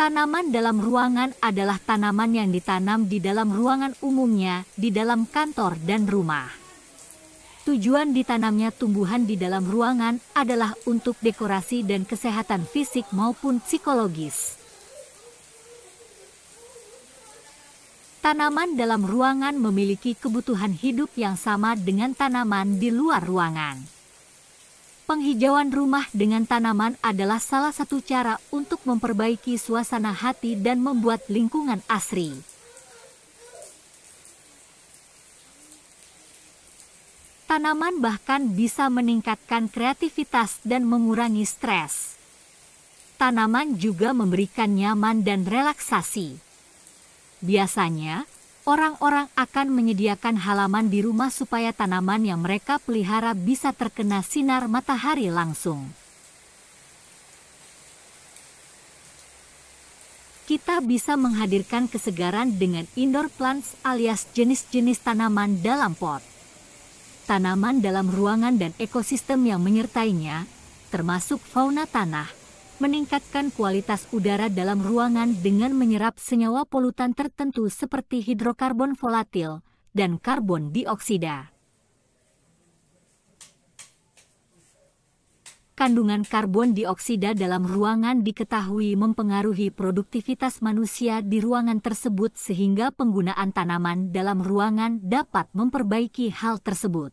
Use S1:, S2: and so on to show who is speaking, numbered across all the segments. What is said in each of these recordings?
S1: Tanaman dalam ruangan adalah tanaman yang ditanam di dalam ruangan umumnya, di dalam kantor dan rumah. Tujuan ditanamnya tumbuhan di dalam ruangan adalah untuk dekorasi dan kesehatan fisik maupun psikologis. Tanaman dalam ruangan memiliki kebutuhan hidup yang sama dengan tanaman di luar ruangan. Penghijauan rumah dengan tanaman adalah salah satu cara untuk memperbaiki suasana hati dan membuat lingkungan asri. Tanaman bahkan bisa meningkatkan kreativitas dan mengurangi stres. Tanaman juga memberikan nyaman dan relaksasi. Biasanya, orang-orang akan menyediakan halaman di rumah supaya tanaman yang mereka pelihara bisa terkena sinar matahari langsung. Kita bisa menghadirkan kesegaran dengan indoor plants alias jenis-jenis tanaman dalam pot. Tanaman dalam ruangan dan ekosistem yang menyertainya, termasuk fauna tanah, meningkatkan kualitas udara dalam ruangan dengan menyerap senyawa polutan tertentu seperti hidrokarbon volatil dan karbon dioksida. Kandungan karbon dioksida dalam ruangan diketahui mempengaruhi produktivitas manusia di ruangan tersebut sehingga penggunaan tanaman dalam ruangan dapat memperbaiki hal tersebut.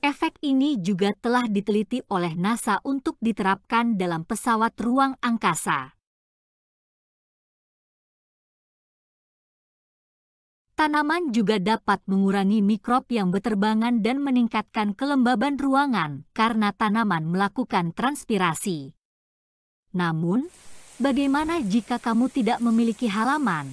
S1: Efek ini juga telah diteliti oleh NASA untuk diterapkan dalam pesawat ruang angkasa. Tanaman juga dapat mengurangi mikrob yang berterbangan dan meningkatkan kelembaban ruangan karena tanaman melakukan transpirasi. Namun, bagaimana jika kamu tidak memiliki halaman?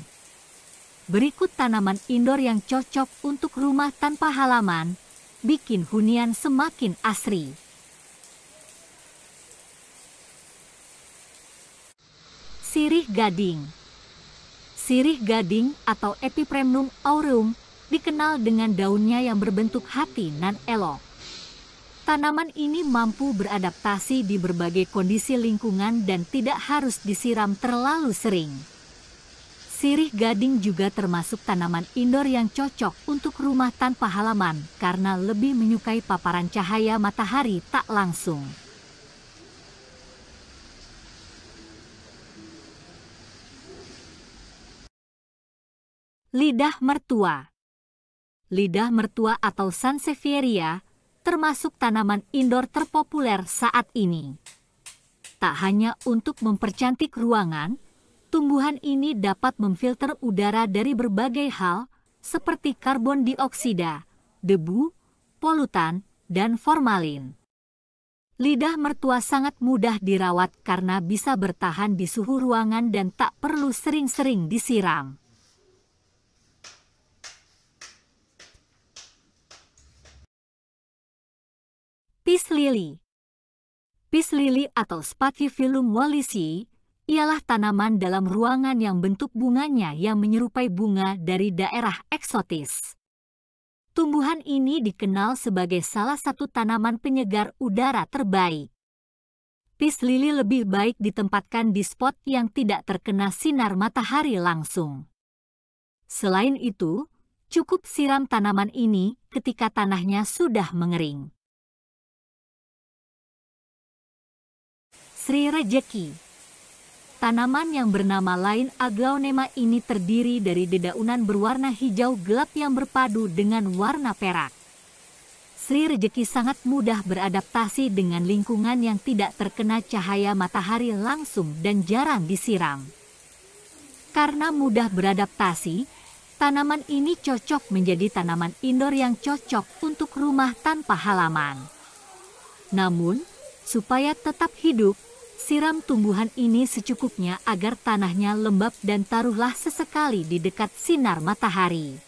S1: Berikut tanaman indoor yang cocok untuk rumah tanpa halaman bikin hunian semakin asri. Sirih gading Sirih gading atau Epipremnum aureum dikenal dengan daunnya yang berbentuk hati nan elok. Tanaman ini mampu beradaptasi di berbagai kondisi lingkungan dan tidak harus disiram terlalu sering. Sirih gading juga termasuk tanaman indoor yang cocok untuk rumah tanpa halaman karena lebih menyukai paparan cahaya matahari tak langsung. Lidah mertua Lidah mertua atau sansevieria termasuk tanaman indoor terpopuler saat ini. Tak hanya untuk mempercantik ruangan, tumbuhan ini dapat memfilter udara dari berbagai hal, seperti karbon dioksida, debu, polutan, dan formalin. Lidah mertua sangat mudah dirawat karena bisa bertahan di suhu ruangan dan tak perlu sering-sering disiram. Pis lili Pis lili atau Spatifilum wallisii ialah tanaman dalam ruangan yang bentuk bunganya yang menyerupai bunga dari daerah eksotis. Tumbuhan ini dikenal sebagai salah satu tanaman penyegar udara terbaik. Pis lili lebih baik ditempatkan di spot yang tidak terkena sinar matahari langsung. Selain itu, cukup siram tanaman ini ketika tanahnya sudah mengering. Sri Rejeki Tanaman yang bernama lain aglaonema ini terdiri dari dedaunan berwarna hijau gelap yang berpadu dengan warna perak. Sri Rejeki sangat mudah beradaptasi dengan lingkungan yang tidak terkena cahaya matahari langsung dan jarang disiram. Karena mudah beradaptasi, tanaman ini cocok menjadi tanaman indoor yang cocok untuk rumah tanpa halaman. Namun, supaya tetap hidup, Siram tumbuhan ini secukupnya agar tanahnya lembab dan taruhlah sesekali di dekat sinar matahari.